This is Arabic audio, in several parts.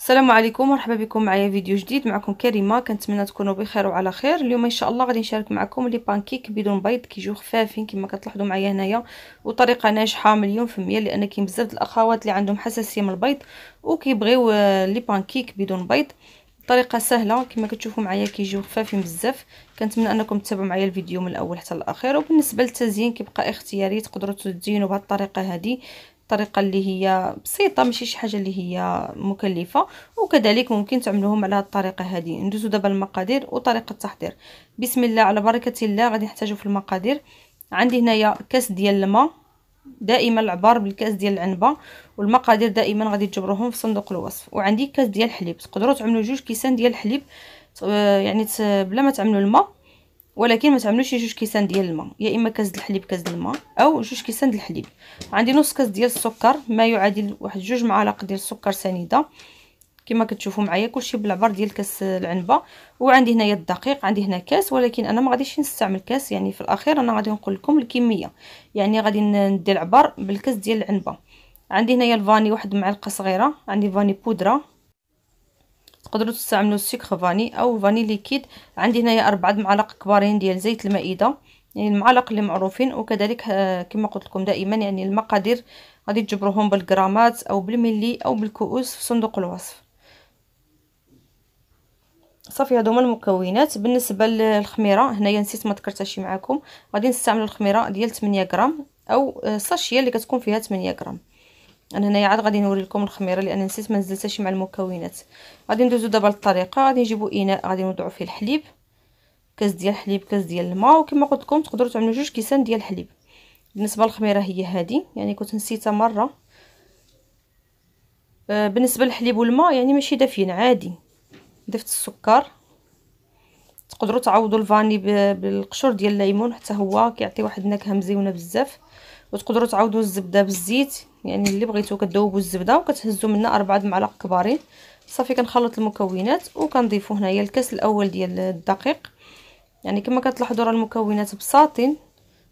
السلام عليكم مرحبا بكم معايا فيديو جديد معكم كريمه كنتمنى تكونوا بخير وعلى خير اليوم ان شاء الله غادي نشارك معكم لي بانكيك بدون بيض كيجيو خفافين كما كتلاحظوا معايا هنايا وطريقه ناجحه مليون في المية لان كاين بزاف د الاخوات اللي عندهم حساسيه من البيض وكيبغيو آه، لي بانكيك بدون بيض طريقه سهله كما كتشوفوا معايا كيجيو خفافين بزاف كنتمنى انكم تتابعوا معايا الفيديو من الاول حتى الاخير وبالنسبه للتزيين كيبقى اختياري تقدروا تزينوا بهذه الطريقه هذه طريقه اللي هي بسيطه ماشي شي حاجه اللي هي مكلفه وكذلك ممكن تعملوهم على الطريقه هذه ندوزو دابا المقادير وطريقه التحضير بسم الله على بركه الله غادي نحتاجو في المقادير عندي هنايا كاس ديال الماء دائما العبار بالكاس ديال العنبه والمقادير دائما غادي تجبروهم في صندوق الوصف وعندي كاس ديال الحليب تقدروا تعملوا جوج كيسان ديال الحليب آه، يعني بلا ما تعملوا الماء ولكن ما تعملوش جوج كيسان ديال الماء يا اما كاس ديال الحليب كاس ديال الماء او جوج كيسان ديال الحليب عندي نص كاس ديال السكر ما يعادل واحد جوج معالق ديال السكر سنيده كما كتشوفوا معايا كلشي بالعبر ديال كاس العنبه وعندي هنايا الدقيق عندي هنا كاس ولكن انا ما غاديش نستعمل كاس يعني في الاخير انا غادي نقول لكم الكميه يعني غادي ندير العبر بالكاس ديال العنبه عندي هنايا الفاني واحد معلقه صغيره عندي فاني بودره تقدروا تستعملوا السكر فاني او فاني ليكيد عندي هنايا اربعه معالق كبارين ديال زيت المائده يعني المعالق اللي معروفين وكذلك آه، كما قلت لكم دائما يعني المقادير غادي تجبروهم بالغرامات او بالملي او بالكؤوس في صندوق الوصف صافي هادو هما المكونات بالنسبه للخميره هنايا نسيت ما ذكرتهاش معكم غادي نستعمل الخميره ديال 8 غرام او الساشيه اللي كتكون فيها 8 غرام انا هنايا عاد غادي لكم الخميره لان نسيت ما نزلتهاش مع المكونات غادي ندوزو دابا للطريقه غادي نجيبو اناء غادي نوضعو فيه الحليب كاس ديال الحليب كاس ديال الماء وكما قلت لكم تقدروا تعملوا جوج كيسان ديال الحليب بالنسبه للخميره هي هذه يعني كنت نسيتها مره آه، بالنسبه للحليب والماء يعني ماشي دافين عادي ضفت السكر تقدروا تعوضوا الفاني بالقشور ديال الليمون حتى هو كيعطي واحد النكهه مزيونه بزاف وتقدروا تعوضوا الزبده بالزيت يعني اللي بغيتو كذوبوا الزبده وكتهزوا منها اربعه المعالق كبارين صافي كنخلط المكونات وكنضيفوا هنايا الكاس الاول ديال الدقيق يعني كما كتلاحظوا راه المكونات بساطين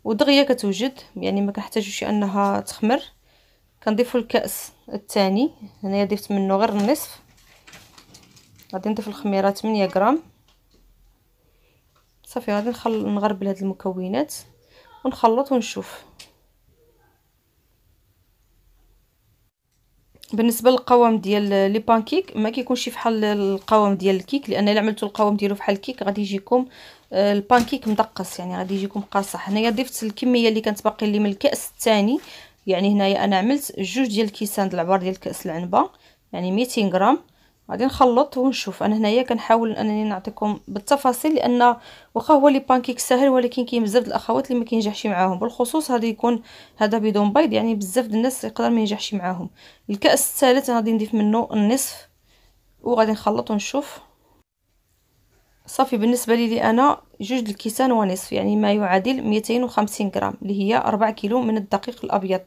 ودغيا كتوجد يعني ما كنحتاجوش انها تخمر كنضيفوا الكاس الثاني هنايا ضفت منه غير النصف غادي نضيف الخميره 8 غرام صافي غادي نخل نغربل هاد المكونات ونخلط ونشوف بالنسبه للقوام ديال لي بانكيك ما كيكونش فحال القوام ديال الكيك لان الا عملتوا القوام ديالو فحال الكيك غادي يجيكم آه، البانكيك مدقص يعني غادي يجيكم قاصح هنايا ضفت الكميه اللي كانت باقي لي من الكاس الثاني يعني هنايا انا عملت جوج ديال الكيسان د العبار ديال كاس العنبه يعني 200 غرام غادي نخلط ونشوف انا هنايا كنحاول انني نعطيكم بالتفاصيل لان واخا هو لي بانكيك ساهل ولكن كاين بزاف د الاخوات اللي ما كينجحش معاهم بالخصوص غادي يكون هذا بدون بيض يعني بزاف ديال الناس يقدر ما ينجحش معاهم الكاس الثالث غادي نضيف منه النصف وغادي نخلط ونشوف صافي بالنسبه لي لي انا جوج د الكيسان ونصف يعني ما يعادل 250 غرام اللي هي 4 كيلو من الدقيق الابيض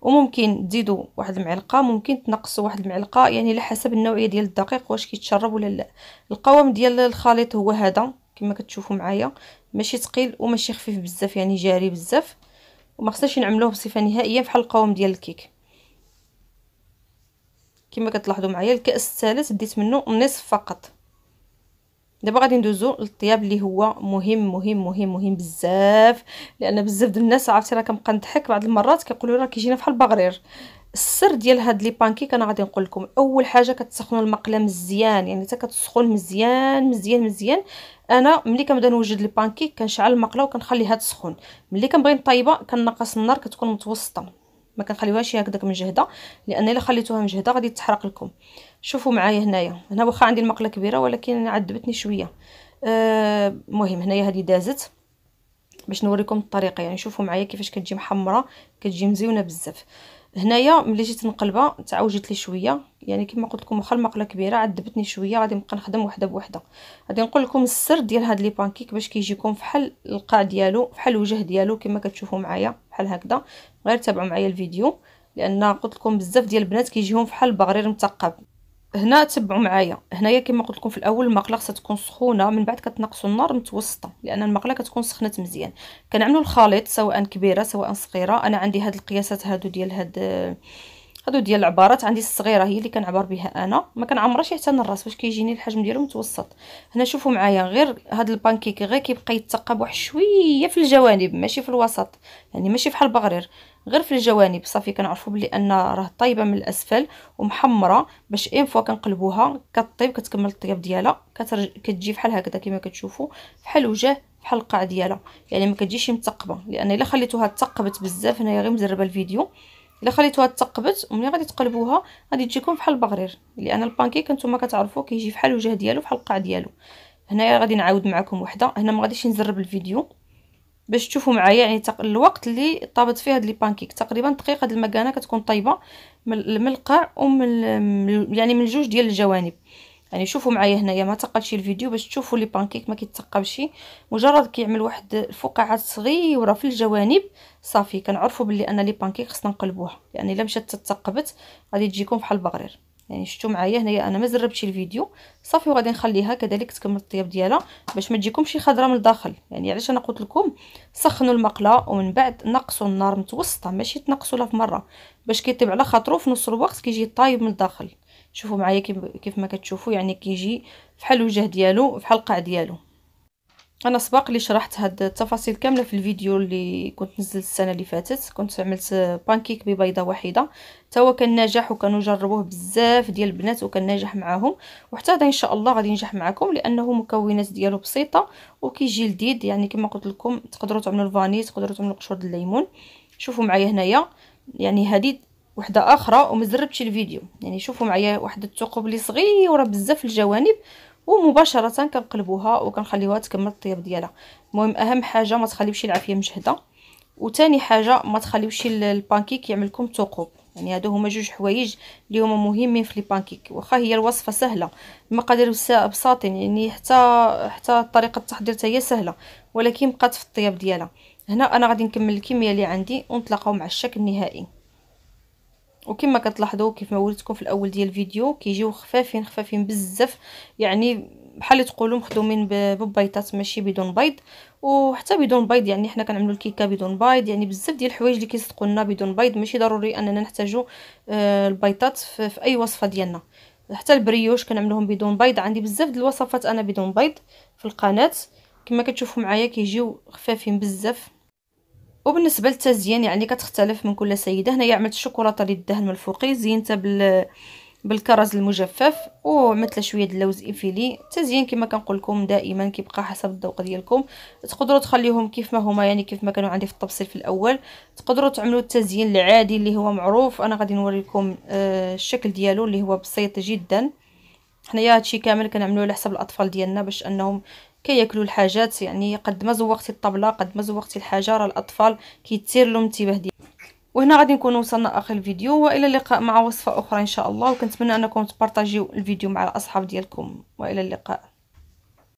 وممكن تزيدوا واحد المعلقه ممكن تنقصوا واحد المعلقه يعني على حسب النوعيه ديال الدقيق واش كيتشرب ولا لا القوام ديال الخليط هو هذا كما كتشوفوا معايا ماشي ثقيل وماشي خفيف بزاف يعني جاري بزاف وما خصناش نعملوه بصفه نهائيه بحال القوام ديال الكيك كما كتلاحظوا معايا الكاس الثالث ديت منه النصف فقط دابا غادي ندوزو للطياب اللي هو مهم مهم مهم مهم بزاف لان بزاف ديال الناس عرفتي راه كنبقى نضحك بعض المرات كيقولوا راه كيجينا بحال البغرير السر ديال هاد لي بانكيك انا غادي نقول لكم اول حاجه كتسخنوا المقله مزيان يعني حتى كتسخن مزيان مزيان مزيان انا ملي كنبدا نوجد بانكيك كنشعل المقله وكنخليها تسخن ملي كنبغي نطيبها كنقص النار كتكون متوسطه ما كنخليوهاش هكذاك مجهده لان الا خليتوها مجهده غادي تحرق لكم شوفوا معايا هنايا هنا واخا عندي المقله كبيره ولكن عذبتني شويه المهم آه هنايا هذه دازت باش نوريكم الطريقه يعني شوفوا معايا كيفاش كتجي محمره كتجي مزيونه بزاف هنايا ملي جيت نقلبها تعوجت لي شويه يعني كما قلت لكم واخا المقله كبيره عذبتني شويه غادي نبقى نخدم وحده بوحده غادي نقول لكم السر ديال هاد لي بانكيك باش كيجيكم فحال القاع ديالو فحال الوجه ديالو كما كتشوفوا معايا بحال هكذا غير تابعوا معايا الفيديو لان قلت لكم بزاف ديال البنات كيجيهم فحال بغرير مثقب هنا تبعوا معايا هنايا كما قلت لكم في الاول المقله خصها تكون سخونه من بعد كتنقصوا النار متوسطه لان المقله كتكون سخنت مزيان كنعملوا الخليط سواء كبيره سواء صغيره انا عندي هاد القياسات هادو ديال هاد هادو ديال العبارات عندي الصغيره هي اللي كنعبر بها انا ما كنعمرش حتى الراس باش كيجيني الحجم ديالو متوسط هنا شوفوا معايا غير هاد البانكيك غير كيبقى يتقى بواحد شويه في الجوانب ماشي في الوسط يعني ماشي بحال البغرير غير في الجوانب صافي كنعرفوا بلي ان راه طايبه من الاسفل ومحمره باش اين فوا كنقلبوها كطيب كتكمل الطياب ديالها كترج... كتجي بحال هكذا كما كتشوفوا بحال وجه بحال القاع ديالها يعني ما كتجيش متقبه لان الا خليتوها تقبت بزاف هنايا غير مزربه الفيديو الا خليتوها تقبت وملي غادي تقلبوها غادي تجيكم بحال البغرير لان البانكيك نتوما كتعرفوا كيجي بحال الوجه ديالو بحال القاع ديالو هنايا غادي نعاود معكم وحده هنا ما غاديش نزرب الفيديو باش تشوفوا معايا يعني تق... الوقت اللي طابت فيه هاد لي بانكيك تقريبا دقيقه هاد المكانه كتكون طايبه من القاع ومن يعني من جوج ديال الجوانب يعني شوفوا معايا هنايا ما تقلش الفيديو باش تشوفوا لي بانكيك ما كيتثقبش مجرد كيعمل واحد الفقاعات صغيره في الجوانب صافي كنعرفوا باللي انا لي بانكيك خصنا نقلبوها يعني الا مشات تثقبت غادي تجيكم بحال البغرير يعني شفتوا معايا هنايا انا ما زربتش الفيديو صافي وغادي نخليها كذلك تكمل الطياب ديالها باش ما تجيكمش خضره من الداخل يعني علاش انا قلت لكم سخنوا المقله ومن بعد نقصوا النار متوسطه ماشي تنقصوا لها في مره باش كيطيب على خاطرو في نص الوقت كيجي طايب من الداخل شوفوا معايا كيف ما كتشوفوا يعني كيجي فحال الوجه ديالو فحال القاع ديالو انا سبق لي شرحت هاد التفاصيل كامله في الفيديو اللي كنت نزلت السنه اللي فاتت كنت عملت بانكيك ببيضه واحده حتى هو كان ناجح وكانوا جربوه بزاف ديال البنات وكان ناجح معاهم وحتى هذا ان شاء الله غادي ينجح معكم لانه مكونات ديالو بسيطه وكيجي لذيذ يعني كما قلت لكم تقدروا تعملوا الفاني تقدروا تعملوا قشور الليمون شوفوا معايا هنايا يعني هذه وحده اخرى ومزربتش الفيديو يعني شوفوا معايا واحد الثقوب اللي صغيره بزاف الجوانب ومباشره كنقلبوها وكنخليوها تكمل الطياب ديالها المهم اهم حاجه ما تخليوش العافيه مجهده وثاني حاجه ما تخليوش البانكيك يعمل لكم ثقوب يعني هادو هما جوج حوايج اللي هما مهمين في لي بانكيك واخا هي الوصفه سهله المقادير بساطين يعني حتى حتى طريقه التحضير هي سهله ولكن بقات في الطياب ديالها هنا انا غادي نكمل الكميه اللي عندي ونتلاقاو مع الشكل النهائي وكما كتلاحظوا كيف ما وريتكم في الاول ديال الفيديو كيجيو خفافين خفافين بزاف يعني بحال تقولوا مخدومين ببيضات ماشي بدون بيض وحتى بدون بيض يعني حنا كنعملوا الكيكه بدون بيض يعني بزاف ديال الحوايج اللي كيصدقوا لنا بدون بيض ماشي ضروري اننا نحتاجوا آه، البيضات في اي وصفه ديالنا حتى البريوش كنعملوهم بدون بيض عندي بزاف ديال الوصفات انا بدون بيض في القناه كما كتشوفوا معايا كيجيو خفافين بزاف وبالنسبه للتزيين يعني كتختلف من كل سيده هنايا عملت الشوكولاته اللي الدهن من الفوقي زينتها بال بالكرز المجفف ومثل شويه ديال اللوز ايفيلي التزيين كما كنقول لكم دائما كيبقى حسب الذوق ديالكم تقدروا تخليهم كيف ما هما يعني كيف ما كانوا عندي في التبصيل في الاول تقدروا تعملوا التزيين العادي اللي هو معروف انا غادي نوريكم آه الشكل ديالو اللي هو بسيط جدا حنايا هادشي كامل كنعملوه على حساب الاطفال ديالنا باش انهم كياكلوا الحاجات يعني قد ما زوقتي الطبله قد ما زوقتي الحاجه راه الاطفال كيتسير لهم انتباه ديالك وهنا غادي نكون وصلنا اخر الفيديو والى اللقاء مع وصفه اخرى ان شاء الله وكنتمنى انكم تبارطاجيو الفيديو مع الاصحاب ديالكم والى اللقاء